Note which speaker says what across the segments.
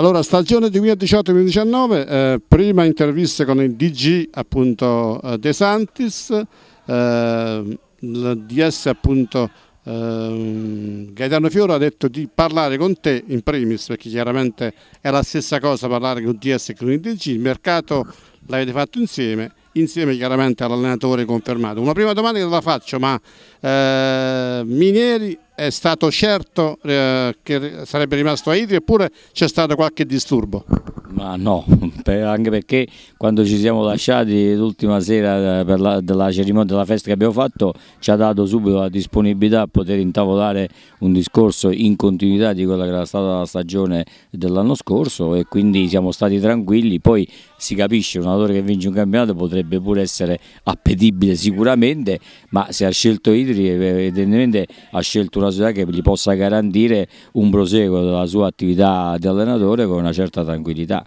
Speaker 1: Allora, stagione 2018-2019, eh, prima intervista con il DG appunto eh, De Santis, eh, il DS appunto eh, Gaetano Fiora ha detto di parlare con te in primis, perché chiaramente è la stessa cosa parlare con il DS e con il DG, il mercato l'avete fatto insieme, insieme chiaramente all'allenatore confermato. Una prima domanda che la faccio, ma eh, Minieri è stato certo eh, che sarebbe rimasto a Idri oppure c'è stato qualche disturbo?
Speaker 2: Ma no, per, anche perché quando ci siamo lasciati l'ultima sera eh, la, della cerimonia della festa che abbiamo fatto ci ha dato subito la disponibilità a poter intavolare un discorso in continuità di quella che era stata la stagione dell'anno scorso e quindi siamo stati tranquilli, poi si capisce un autore che vince un campionato potrebbe pure essere appetibile sicuramente, ma se ha scelto Idri e evidentemente ha scelto una società che gli possa garantire un proseguo della sua attività di allenatore con una certa tranquillità.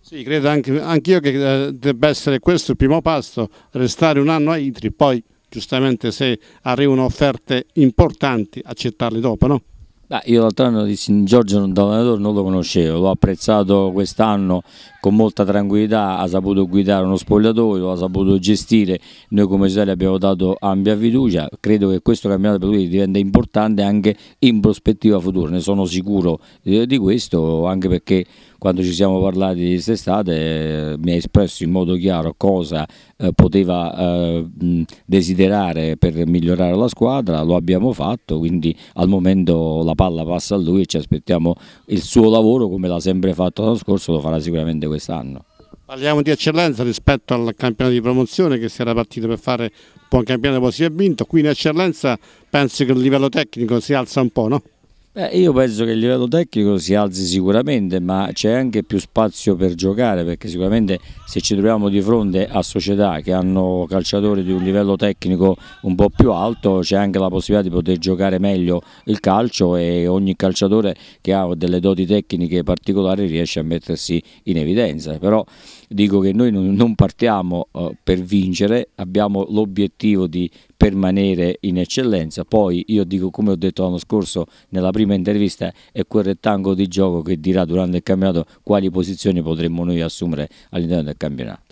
Speaker 1: Sì, credo anche, anch'io che eh, debba essere questo il primo passo, restare un anno a Itri, poi giustamente se arrivano offerte importanti
Speaker 2: accettarle dopo, no? Beh, io l'altro anno di Giorgio non, non lo conoscevo, l'ho apprezzato quest'anno con molta tranquillità ha saputo guidare uno spogliatoio, ha saputo gestire, noi come Italia abbiamo dato ampia fiducia, credo che questo campionato per lui diventa importante anche in prospettiva futura, ne sono sicuro di questo anche perché quando ci siamo parlati di quest'estate eh, mi ha espresso in modo chiaro cosa eh, poteva eh, desiderare per migliorare la squadra, lo abbiamo fatto, quindi al momento la palla passa a lui e ci aspettiamo il suo lavoro come l'ha sempre fatto l'anno scorso, lo farà sicuramente questo quest'anno.
Speaker 1: Parliamo di eccellenza rispetto al campionato di promozione che si era partito per fare un buon campionato poi si è vinto, qui in eccellenza penso che il livello tecnico si alza un po', no?
Speaker 2: Beh, io penso che il livello tecnico si alzi sicuramente, ma c'è anche più spazio per giocare, perché sicuramente se ci troviamo di fronte a società che hanno calciatori di un livello tecnico un po' più alto, c'è anche la possibilità di poter giocare meglio il calcio e ogni calciatore che ha delle doti tecniche particolari riesce a mettersi in evidenza. Però dico che noi non partiamo eh, per vincere, abbiamo l'obiettivo di permanere in eccellenza, poi io dico come ho detto l'anno scorso nella prima intervista è quel rettangolo di gioco che dirà durante il campionato quali posizioni potremmo noi assumere all'interno del campionato.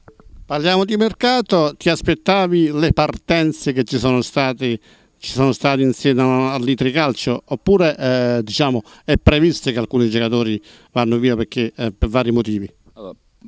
Speaker 1: Parliamo di mercato, ti aspettavi le partenze che ci sono state ci sono stati insieme all'Itricalcio oppure eh, diciamo, è previsto che alcuni giocatori vanno via perché, eh, per vari motivi?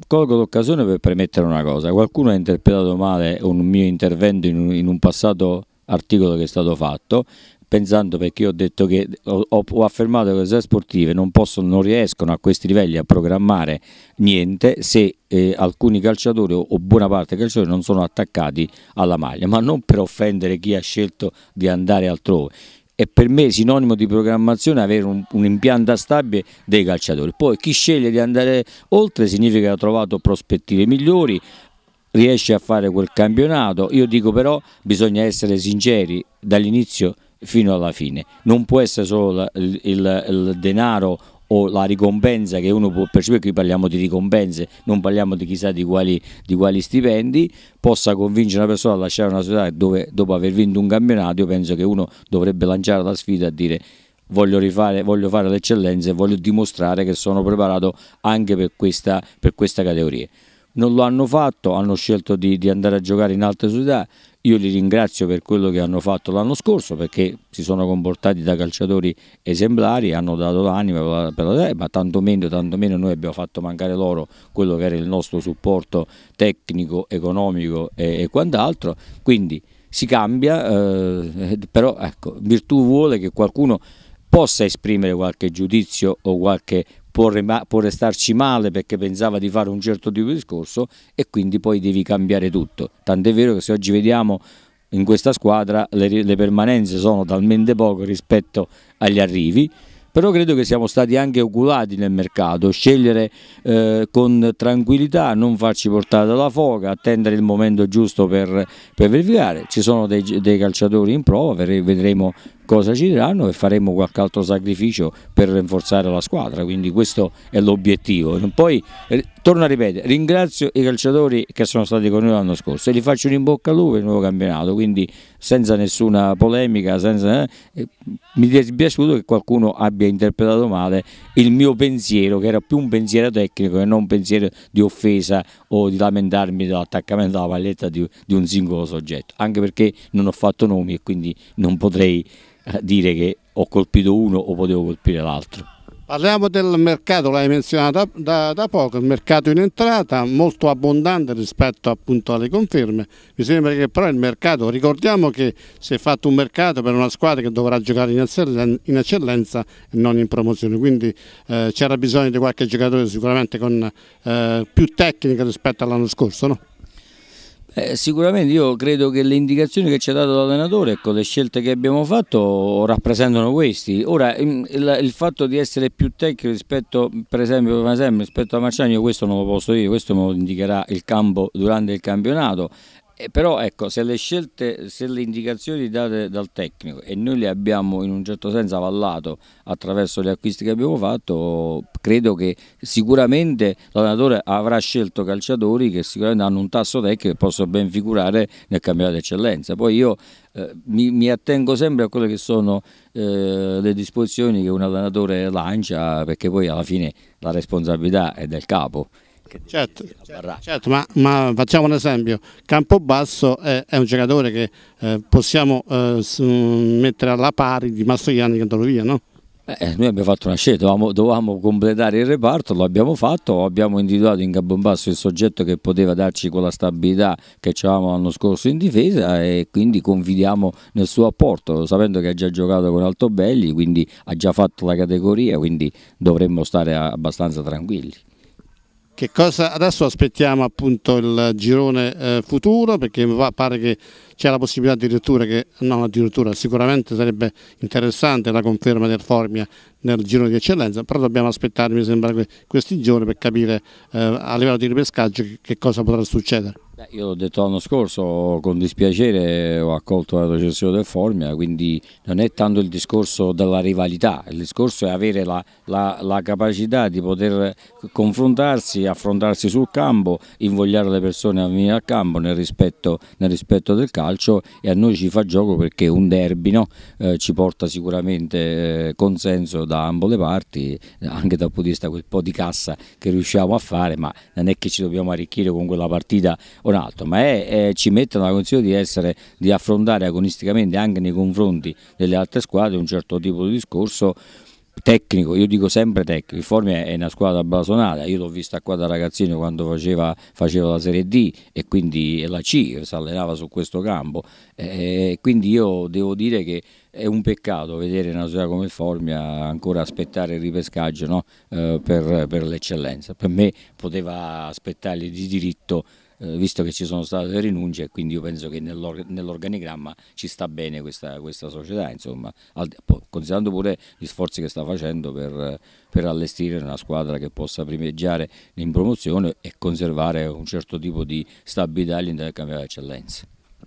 Speaker 2: colgo l'occasione per premettere una cosa. Qualcuno ha interpretato male un mio intervento in un, in un passato articolo che è stato fatto, pensando perché io ho detto che ho, ho affermato che le società sportive non, possono, non riescono a questi livelli a programmare niente se eh, alcuni calciatori o, o, buona parte dei calciatori non sono attaccati alla maglia, ma non per offendere chi ha scelto di andare altrove è per me sinonimo di programmazione avere un'impianta un stabile dei calciatori. Poi chi sceglie di andare oltre significa che ha trovato prospettive migliori, riesce a fare quel campionato. Io dico però bisogna essere sinceri dall'inizio fino alla fine. Non può essere solo il, il, il denaro o la ricompensa che uno può percepire, qui parliamo di ricompense, non parliamo di chissà di quali, di quali stipendi, possa convincere una persona a lasciare una società dove dopo aver vinto un campionato io penso che uno dovrebbe lanciare la sfida a dire voglio, rifare, voglio fare l'eccellenza e voglio dimostrare che sono preparato anche per questa, per questa categoria non lo hanno fatto, hanno scelto di, di andare a giocare in altre società, io li ringrazio per quello che hanno fatto l'anno scorso perché si sono comportati da calciatori esemplari, hanno dato l'anima per la terra, ma tantomeno, tantomeno noi abbiamo fatto mancare loro quello che era il nostro supporto tecnico, economico e, e quant'altro. Quindi si cambia, eh, però ecco, virtù vuole che qualcuno possa esprimere qualche giudizio o qualche può, può restarci male perché pensava di fare un certo tipo di discorso e quindi poi devi cambiare tutto. Tant'è vero che se oggi vediamo in questa squadra le, le permanenze sono talmente poche rispetto agli arrivi, però credo che siamo stati anche oculati nel mercato, scegliere eh, con tranquillità, non farci portare dalla foca, attendere il momento giusto per, per verificare, ci sono dei, dei calciatori in prova, vedremo cosa ci diranno e faremo qualche altro sacrificio per rinforzare la squadra, quindi questo è l'obiettivo. Poi, eh, torno a ripetere, ringrazio i calciatori che sono stati con noi l'anno scorso e li faccio un in bocca al lupo per il nuovo campionato, quindi senza nessuna polemica, senza, eh, eh, mi è dispiaciuto che qualcuno abbia interpretato male il mio pensiero, che era più un pensiero tecnico e non un pensiero di offesa o di lamentarmi dell'attaccamento alla palletta di, di un singolo soggetto, anche perché non ho fatto nomi e quindi non potrei dire che ho colpito uno o potevo colpire l'altro.
Speaker 1: Parliamo del mercato, l'hai menzionato da, da, poco, il mercato in entrata molto abbondante rispetto appunto alle conferme, mi sembra che però il mercato, ricordiamo che si è fatto un mercato per una squadra che dovrà giocare in eccellenza e non in promozione, quindi eh, c'era bisogno di qualche giocatore
Speaker 2: sicuramente con eh, più tecnica rispetto all'anno scorso, no? Eh, sicuramente io credo che le indicazioni che ci ha dato l'allenatore, ecco, le scelte che abbiamo fatto rappresentano questi. Ora il, il fatto di essere più tecnico rispetto, per esempio, per esempio rispetto a Marciani, io questo non lo posso dire, questo me lo indicherà il campo durante il campionato. E eh, però ecco, se le scelte, se le indicazioni date dal tecnico e noi le abbiamo in un certo senso avallato attraverso gli acquisti che abbiamo fatto, credo che sicuramente l'allenatore avrà scelto calciatori che sicuramente hanno un tasso tecnico e possono ben figurare nel campionato d'eccellenza. Poi io eh, mi, mi, attengo sempre a quelle che sono eh, le disposizioni che un allenatore lancia perché poi alla fine la responsabilità è del capo Certo, certo ma, ma, facciamo un
Speaker 1: esempio, Campobasso è, è un giocatore che eh, possiamo eh, mm, mettere alla pari di
Speaker 2: Mastroianni e Cantorovia, no? Eh, eh, noi abbiamo fatto una scelta, dovevamo, dovevamo, completare il reparto, lo abbiamo fatto, abbiamo individuato in Gabombasso il soggetto che poteva darci quella stabilità che avevamo l'anno scorso in difesa e quindi confidiamo nel suo apporto, sapendo che ha già giocato con Altobelli, quindi ha già fatto la categoria, quindi dovremmo stare abbastanza tranquilli.
Speaker 1: Cosa, adesso aspettiamo appunto il girone eh, futuro perché pare che c'è la possibilità addirittura che, no addirittura, sicuramente sarebbe interessante la conferma del Formia nel girone di eccellenza, però dobbiamo aspettare mi sembra questi giorni per capire eh, a livello di ripescaggio che cosa potrà succedere.
Speaker 2: Beh, io l'ho detto l'anno scorso, con dispiacere ho accolto la recessione del Formia, quindi non è tanto il discorso della rivalità, il discorso è avere la, la, la capacità di poter confrontarsi, affrontarsi sul campo, invogliare le persone a venire al campo nel rispetto, nel rispetto del calcio e a noi ci fa gioco perché un derby no? eh, ci porta sicuramente eh, consenso da ambo le parti, anche dal punto di vista quel po' di cassa che riusciamo a fare, ma non è che ci dobbiamo arricchire con quella partita un altro, ma è, è, ci mette la condizione di, essere, di affrontare agonisticamente anche nei confronti delle altre squadre un certo tipo di discorso tecnico, io dico sempre tecnico, il Formia è una squadra blasonata, io l'ho vista qua da ragazzino quando faceva, faceva la Serie D e quindi la C, si allenava su questo campo, e eh, eh, quindi io devo dire che è un peccato vedere una società come il Formia ancora aspettare il ripescaggio no? eh, per, per l'eccellenza, per me poteva aspettargli di diritto eh, visto che ci sono state rinunce, quindi io penso che nell'organigramma ci sta bene questa, questa società, insomma, considerando pure gli sforzi che sta facendo per, per, allestire una squadra che possa primeggiare in promozione e conservare un certo tipo di stabilità all'interno del campionato eccellenza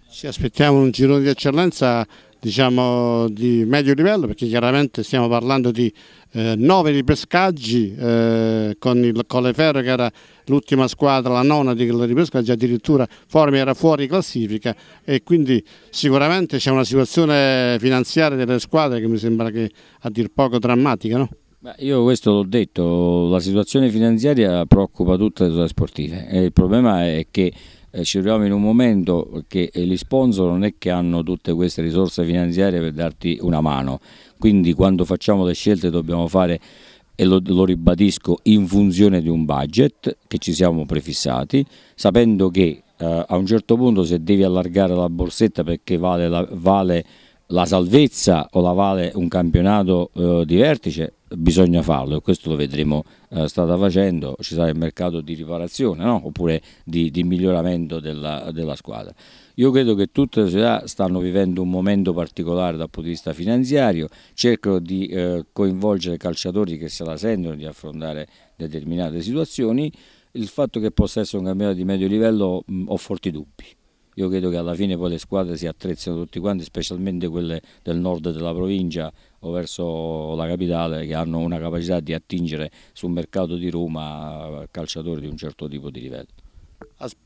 Speaker 1: Ci aspettiamo un girone di eccellenza diciamo, di medio livello perché chiaramente stiamo parlando di eh, nove ripescaggi eh, con, il, con che era l'ultima squadra, la nona di Galleria Pescara, già addirittura Formi era fuori classifica e quindi sicuramente c'è una situazione finanziaria delle squadre che mi sembra che a dir poco drammatica, no?
Speaker 2: Beh, io questo l'ho detto, la situazione finanziaria preoccupa tutte le sue sportive e il problema è che eh, ci troviamo in un momento che eh, gli sponsor non è che hanno tutte queste risorse finanziarie per darti una mano, quindi quando facciamo le scelte dobbiamo fare e lo, lo, ribadisco in funzione di un budget che ci siamo prefissati, sapendo che eh, a un certo punto se devi allargare la borsetta perché vale la, vale la salvezza o la vale un campionato eh, di vertice, bisogna farlo e questo lo vedremo eh, strada facendo, ci sarà il mercato di riparazione no? oppure di, di miglioramento della, della, squadra. Io credo che tutte le società stanno vivendo un momento particolare dal punto di vista finanziario, cercano di eh, coinvolgere calciatori che se la sentono di affrontare determinate situazioni, il fatto che possa essere un campionato di medio livello mh, mm, ho forti dubbi io credo che alla fine poi le squadre si attrezzino tutti quanti, specialmente quelle del nord della provincia o verso la capitale che hanno una capacità di attingere sul mercato di Roma calciatori di un certo tipo di livello.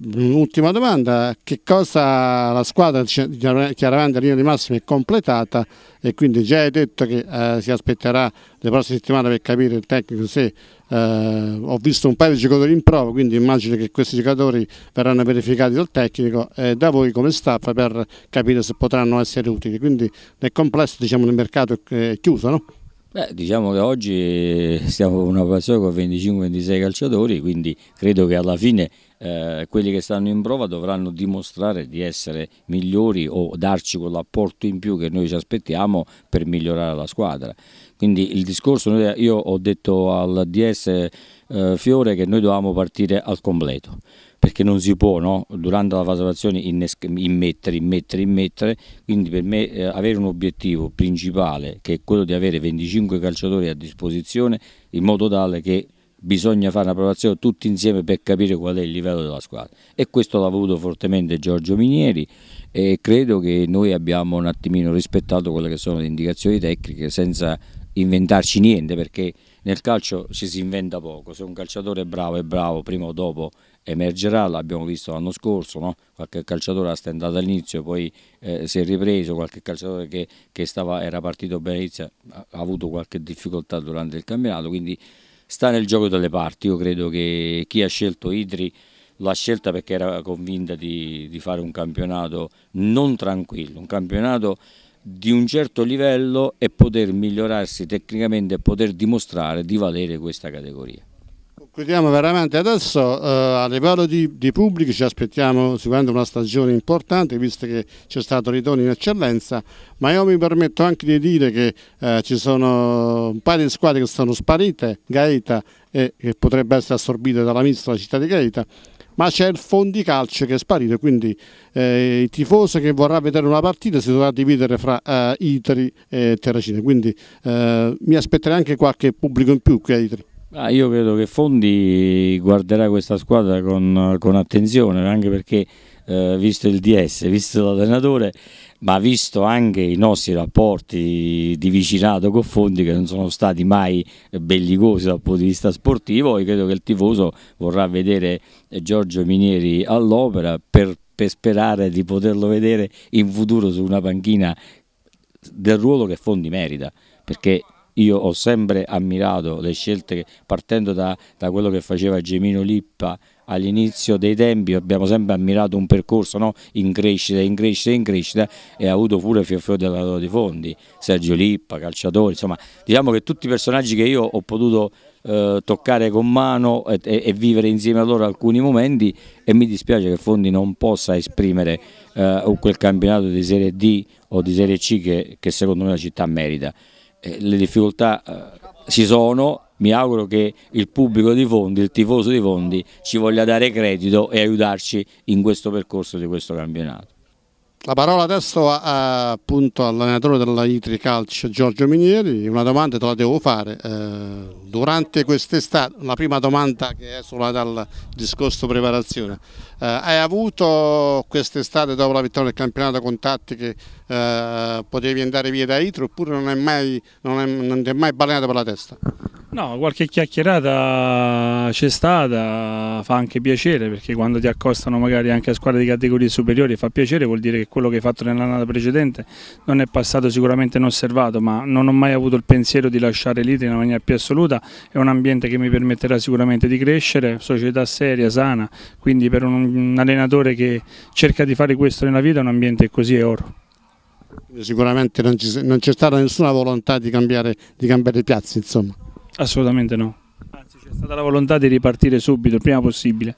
Speaker 1: Un'ultima domanda, che cosa la squadra chiaramente linea di massima è completata e quindi già hai detto che eh, si aspetterà le prossime settimane per capire il tecnico se eh, ho visto un paio di giocatori in prova quindi immagino che questi giocatori verranno verificati dal tecnico e da voi come staff per capire se potranno essere utili quindi nel complesso diciamo il mercato è chiuso no?
Speaker 2: Beh, diciamo che oggi siamo in una posizione con 25-26 calciatori, quindi credo che alla fine eh, quelli che stanno in prova dovranno dimostrare di essere migliori o darci quell'apporto in più che noi ci aspettiamo per migliorare la squadra. Quindi il discorso, io ho detto al DS eh, Fiore che noi dovevamo partire al completo perché non si può no? durante la fatturazione immettere, immettere, immettere, quindi per me eh, avere un obiettivo principale che è quello di avere 25 calciatori a disposizione in modo tale che bisogna fare una provazione tutti insieme per capire qual è il livello della squadra e questo l'ha voluto fortemente Giorgio Minieri e credo che noi abbiamo un attimino rispettato quelle che sono le indicazioni tecniche senza inventarci niente perché nel calcio ci si inventa poco, se un calciatore è bravo è bravo prima o dopo emergerà, l'abbiamo visto l'anno scorso, no? qualche calciatore ha stendato all'inizio, poi eh, si è ripreso, qualche calciatore che, che stava, era partito benissimo ha, ha avuto qualche difficoltà durante il campionato, quindi sta nel gioco delle parti, io credo che chi ha scelto Idri l'ha scelta perché era convinta di, di fare un campionato non tranquillo, un campionato di un certo livello e poter migliorarsi tecnicamente e poter dimostrare di valere questa categoria.
Speaker 1: Chiudiamo veramente adesso, eh, a livello di, di pubblico ci aspettiamo sicuramente una stagione importante visto che c'è stato ritorno in eccellenza, ma io mi permetto anche di dire che eh, ci sono un paio di squadre che sono sparite, Gaeta, e che potrebbe essere assorbita dalla mista della città di Gaeta, ma c'è il fondi calcio che è sparito, quindi eh, il tifoso che vorrà vedere una partita si dovrà dividere fra eh, Itri e Terracina, quindi eh, mi aspetterei anche qualche pubblico in più qui a Itri.
Speaker 2: Ah, io credo che Fondi guarderà questa squadra con, con attenzione, anche perché eh, visto il DS, visto l'allenatore, ma visto anche i nostri rapporti di vicinato con Fondi che non sono stati mai bellicosi dal punto di vista sportivo, io credo che il tifoso vorrà vedere eh, Giorgio Minieri all'opera per, per sperare di poterlo vedere in futuro su una panchina del ruolo che Fondi merita, perché io ho sempre ammirato le scelte che, partendo da, da quello che faceva Gemino Lippa all'inizio dei tempi abbiamo sempre ammirato un percorso no? in crescita, in crescita, in crescita e ha avuto pure Fio Fio della Loro di Fondi, Sergio Lippa, calciatori, insomma diciamo che tutti i personaggi che io ho potuto eh, toccare con mano e, e, vivere insieme a loro alcuni momenti e mi dispiace che Fondi non possa esprimere eh, quel campionato di Serie D o di Serie C che, che secondo me la città merita. Eh, le difficoltà eh, ci sono, mi auguro che il pubblico di Fondi, il tifoso di Fondi ci voglia dare credito e aiutarci in questo percorso di questo campionato.
Speaker 1: La parola adesso a, appunto all'allenatore della Itri Calcio Giorgio Minieri, una domanda te la devo fare. Eh, durante quest'estate, la prima domanda che esula dal discorso preparazione, eh, hai avuto quest'estate dopo la vittoria del campionato contatti che eh, potevi andare via da Itri oppure non, è mai, non, è, non ti è mai balenato per la testa?
Speaker 3: No, qualche chiacchierata c'è stata, fa anche piacere perché quando ti accostano magari anche a squadre di categorie superiori fa piacere, vuol dire che quello che hai fatto nell'annata precedente non è passato sicuramente inosservato, ma non ho mai avuto il pensiero di lasciare l'Itria in maniera più assoluta, è un ambiente che mi permetterà sicuramente di crescere, società seria, sana, quindi per un allenatore che cerca di fare
Speaker 1: questo nella vita un ambiente così è oro. Sicuramente non, c'è stata nessuna volontà di cambiare, di cambiare piazza, insomma. Assolutamente no. Anzi, c'è stata la volontà di ripartire subito, il prima possibile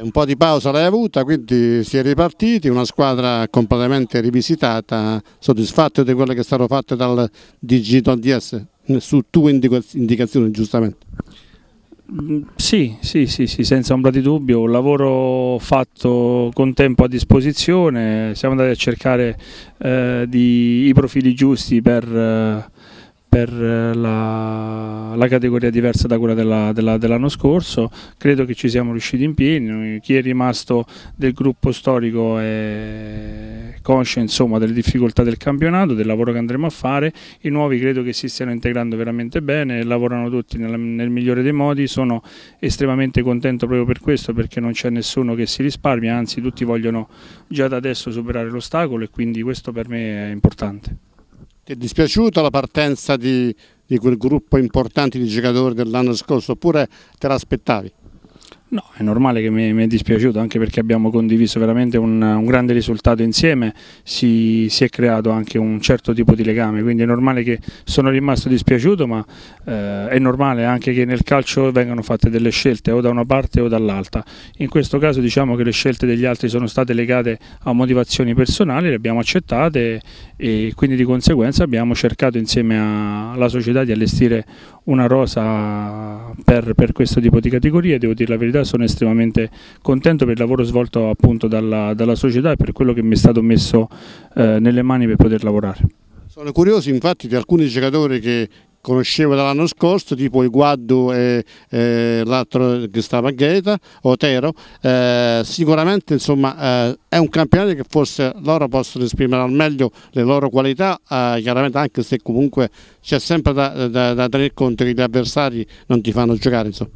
Speaker 1: un po' di pausa l'hai avuta, quindi si è ripartiti, una squadra completamente rivisitata, soddisfatto di quelle che stanno fatte dal Digital DS, su tua indicazione giustamente?
Speaker 3: Sì, sì, sì, sì, senza ombra di dubbio, un lavoro fatto con tempo a disposizione, siamo andati a cercare eh, di, i profili giusti per... Eh, per eh, la, la, categoria diversa da quella della, della, dell'anno scorso. Credo che ci siamo riusciti in pieno. Chi è rimasto del gruppo storico è conscio insomma, delle difficoltà del campionato, del lavoro che andremo a fare. I nuovi credo che si stiano integrando veramente bene, lavorano tutti nel, nel migliore dei modi. Sono estremamente contento proprio per questo perché non c'è nessuno che si risparmia, anzi tutti vogliono già da
Speaker 1: adesso superare l'ostacolo e quindi questo per me è importante. Ti è dispiaciuta la partenza di, di quel gruppo importante di giocatori dell'anno scorso oppure te l'aspettavi?
Speaker 3: No, è normale che mi, mi, è dispiaciuto anche perché abbiamo condiviso veramente un, un grande risultato insieme, si, si, è creato anche un certo tipo di legame, quindi è normale che sono rimasto dispiaciuto, ma eh, è normale anche che nel calcio vengano fatte delle scelte o da una parte o dall'altra. In questo caso diciamo che le scelte degli altri sono state legate a motivazioni personali, le abbiamo accettate e quindi di conseguenza abbiamo cercato insieme alla società di allestire una rosa per, per questo tipo di categorie, devo dire la verità stasera, sono estremamente contento per il lavoro svolto appunto dalla, dalla società e per quello che mi è stato messo eh, nelle mani per poter lavorare.
Speaker 1: Sono curioso infatti di alcuni giocatori che conoscevo dall'anno scorso, tipo Iguaddu e eh, l'altro che stava a Gaeta, Otero, eh, sicuramente insomma, eh, è un campionato che forse loro possono esprimere al meglio le loro qualità, eh, chiaramente anche se comunque c'è sempre da, da, da tener conto che gli avversari non ti fanno giocare. Insomma.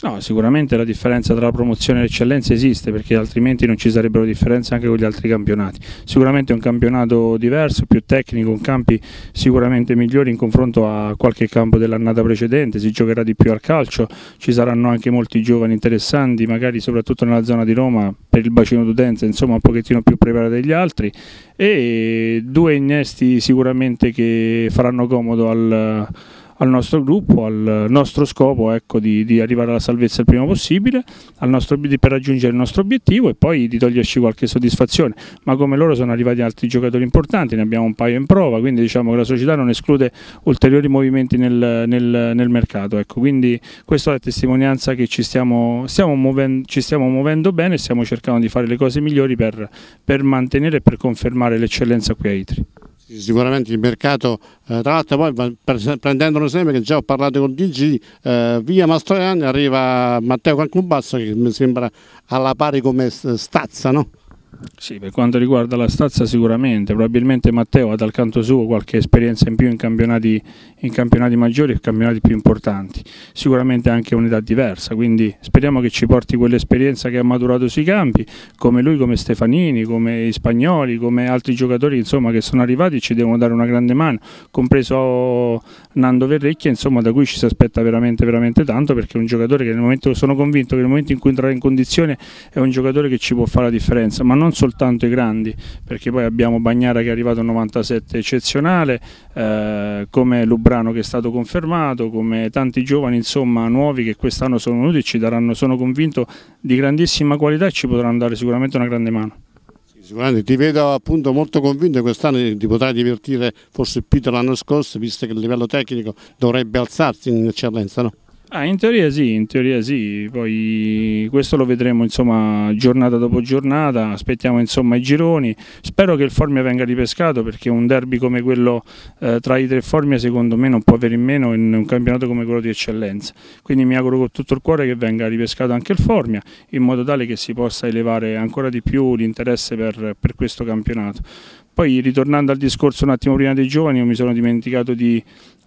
Speaker 3: No, sicuramente la differenza tra la promozione e l'eccellenza esiste perché altrimenti non ci sarebbero differenze anche con gli altri campionati. Sicuramente è un campionato diverso, più tecnico, con campi sicuramente migliori in confronto a qualche campo dell'annata precedente, si giocherà di più al calcio, ci saranno anche molti giovani interessanti, magari soprattutto nella zona di Roma per il bacino d'utenza, insomma un pochettino più preparati degli altri e due innesti sicuramente che faranno comodo al al nostro gruppo, al nostro scopo ecco, di, di, arrivare alla salvezza il prima possibile, nostro, per raggiungere il nostro obiettivo e poi di toglierci qualche soddisfazione. Ma come loro sono arrivati altri giocatori importanti, ne abbiamo un paio in prova, quindi diciamo che la società non esclude ulteriori movimenti nel, nel, nel mercato. Ecco. Quindi questa è la testimonianza che ci stiamo, stiamo muovendo, ci stiamo muovendo bene e stiamo cercando di fare le cose migliori per,
Speaker 1: per mantenere e per confermare l'eccellenza qui a Itri. Sicuramente il mercato, eh, tra l'altro poi prendendo un esempio che già ho parlato con DG, eh, via Mastroianni arriva Matteo Cancubasso che mi sembra alla pari come stazza, no? Sì,
Speaker 3: per quanto riguarda la stazza sicuramente, probabilmente Matteo ha dal canto suo qualche esperienza in più in campionati, in campionati maggiori e campionati più importanti. Sicuramente anche un'età diversa, quindi speriamo che ci porti quell'esperienza che ha maturato sui campi, come lui, come Stefanini, come i spagnoli, come altri giocatori insomma, che sono arrivati e ci devono dare una grande mano, compreso Nando Verrecchia, insomma, da cui ci si aspetta veramente, veramente tanto perché è un giocatore che nel momento, sono convinto che nel momento in cui entrerà in condizione è un giocatore che ci può fare la differenza, ma non soltanto i grandi, perché poi abbiamo Bagnara che è arrivato a 97 eccezionale, eh, come Lubrizio brano che è stato confermato, come tanti giovani insomma, nuovi che quest'anno sono venuti e ci daranno, sono convinto, di grandissima qualità e ci potranno dare sicuramente una grande mano.
Speaker 1: sicuramente ti vedo appunto molto convinto quest'anno ti potrai divertire forse più dell'anno scorso, visto che il livello tecnico dovrebbe alzarsi in eccellenza, no? Ah, in teoria sì, in teoria
Speaker 3: sì, poi questo lo vedremo insomma giornata dopo giornata, aspettiamo insomma i gironi, spero che il Formia venga ripescato perché un derby come quello eh, tra i tre Formia secondo me non può avere in meno in un campionato come quello di eccellenza, quindi mi auguro con tutto il cuore che venga ripescato anche il Formia in modo tale che si possa elevare ancora di più l'interesse per, per questo campionato. Poi ritornando al discorso un attimo prima dei giovani, io mi sono dimenticato di,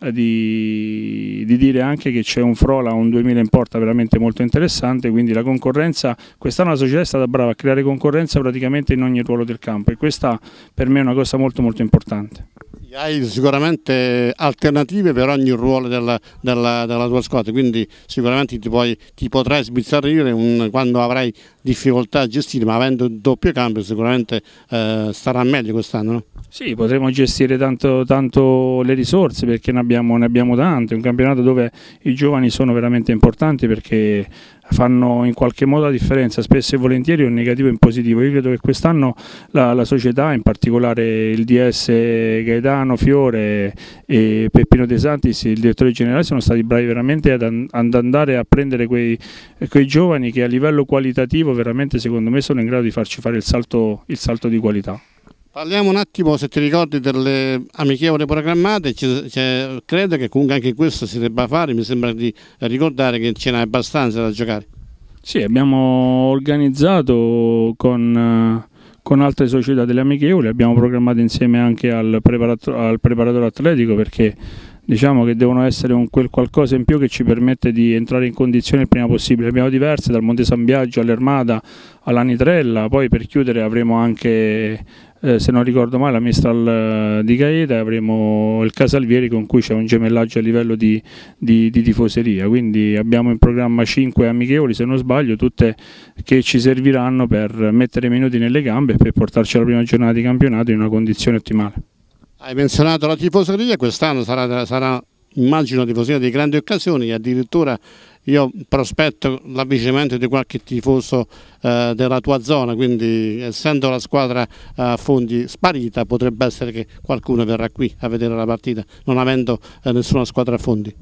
Speaker 3: di, di, dire anche che c'è un Frola, un 2000 in porta veramente molto interessante, quindi la concorrenza, quest'anno la società è stata brava a creare concorrenza praticamente in ogni ruolo del campo e questa per me è una cosa molto molto importante.
Speaker 1: Hai sicuramente alternative per ogni ruolo della, della, della tua squadra, quindi sicuramente ti, puoi, ti potrai sbizzarrire un, quando avrai difficoltà a gestire, ma avendo un doppio cambio sicuramente eh, starà meglio quest'anno. No? Sì, potremo gestire tanto, tanto, le risorse
Speaker 3: perché ne abbiamo, ne abbiamo tante, un campionato dove i giovani sono veramente importanti perché fanno in qualche modo la differenza, spesso e volentieri in negativo e in positivo. Io credo che quest'anno la, la, società, in particolare il DS Gaetano, Fiore e Peppino De Santis, il direttore generale, sono stati bravi veramente ad, andare a prendere quei, quei giovani che a livello qualitativo sportivo veramente secondo me sono in grado di farci fare il salto, il salto di qualità.
Speaker 1: Parliamo un attimo, se ti ricordi, delle amichevole programmate, cioè, credo che comunque anche questo si debba fare, mi sembra di ricordare che ce n'è abbastanza da giocare.
Speaker 3: Sì, abbiamo organizzato con, con altre società delle amichevole, abbiamo programmato insieme anche al, preparato, al preparatore atletico perché diciamo che devono essere un quel qualcosa in più che ci permette di entrare in condizione il prima possibile. Abbiamo diverse, dal Monte San Biagio all'Ermada, Nitrella, poi per chiudere avremo anche, eh, se non ricordo male, la Mistral eh, di Gaeta e avremo il Casalvieri con cui c'è un gemellaggio a livello di, di, di, tifoseria, quindi abbiamo in programma 5 amichevoli, se non sbaglio, tutte che ci serviranno per mettere i minuti nelle gambe e per portarci alla prima giornata di campionato in una condizione ottimale.
Speaker 1: Hai menzionato la tifoseria, quest'anno sarà, sarà immagino tifoseria di grandi occasioni, addirittura io prospetto l'avvicinamento di qualche tifoso eh, della tua zona, quindi essendo la squadra a eh, fondi sparita potrebbe essere che qualcuno verrà qui a vedere la partita, non avendo eh, nessuna squadra a fondi.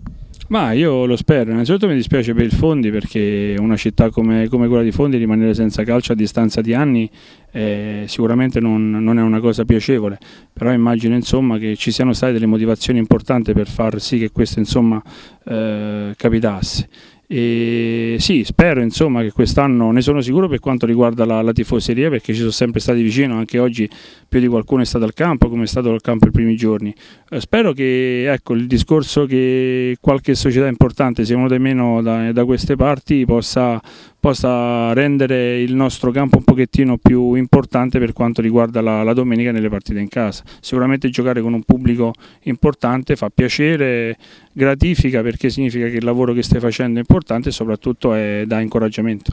Speaker 3: Ma io lo spero, innanzitutto mi dispiace per il Fondi perché una città come, come quella di Fondi rimanere senza calcio a distanza di anni eh, sicuramente non, non, è una cosa piacevole, però immagino insomma, che ci siano state delle motivazioni importanti per far sì che questo insomma, eh, capitasse. E sì, spero insomma che quest'anno, ne sono sicuro per quanto riguarda la, la, tifoseria perché ci sono sempre stati vicino, anche oggi più di qualcuno è stato al campo come è stato al campo i primi giorni. Eh, spero che ecco, il discorso che qualche società importante, sia venuta meno da, da queste parti, possa possa rendere il nostro campo un pochettino più importante per quanto riguarda la, la domenica nelle partite in casa. Sicuramente giocare con un pubblico importante fa piacere, gratifica perché significa che il lavoro che stai facendo è importante e soprattutto è, dà incoraggiamento.